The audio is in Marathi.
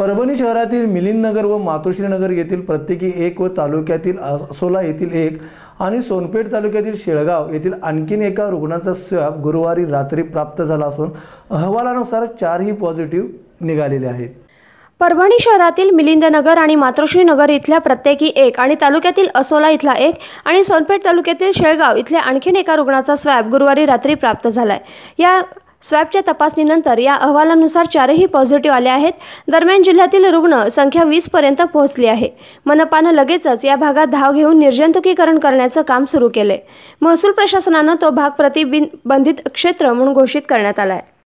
परभणी शहरातील मिलिंदनगर व मातोश्रीनगर येथील प्रत्येकी एक व तालुक्यातील असोला येथील एक आणि सोनपेठ तालुक्यातील शेळगाव येथील आणखीन एका रुग्णाचा स्वॅब गुरुवारी रात्री प्राप्त झाला असून अहवालानुसार चारही पॉझिटिव्ह निघालेले आहेत परभणी शहरातील मिलिंदनगर आणि मातोश्रीनगर इथल्या प्रत्येकी एक आणि तालुक्यातील असोला इथला एक आणि सोनपेठ तालुक्यातील शेळगाव इथल्या आणखीन एका रुग्णाचा स्वॅब गुरुवारी रात्री प्राप्त झाला आहे या स्वॅबच्या तपासणीनंतर या अहवालानुसार चारही पॉझिटिव्ह आले आहेत दरम्यान जिल्ह्यातील रुग्ण संख्या पर्यंत पोहोचली आहे मनपानं लगेचच या भागात धाव घेऊन निर्जंतुकीकरण करण्याचं काम सुरू केले महसूल प्रशासनानं तो भाग प्रतिबिंब बंधित क्षेत्र म्हणून घोषित करण्यात आला आहे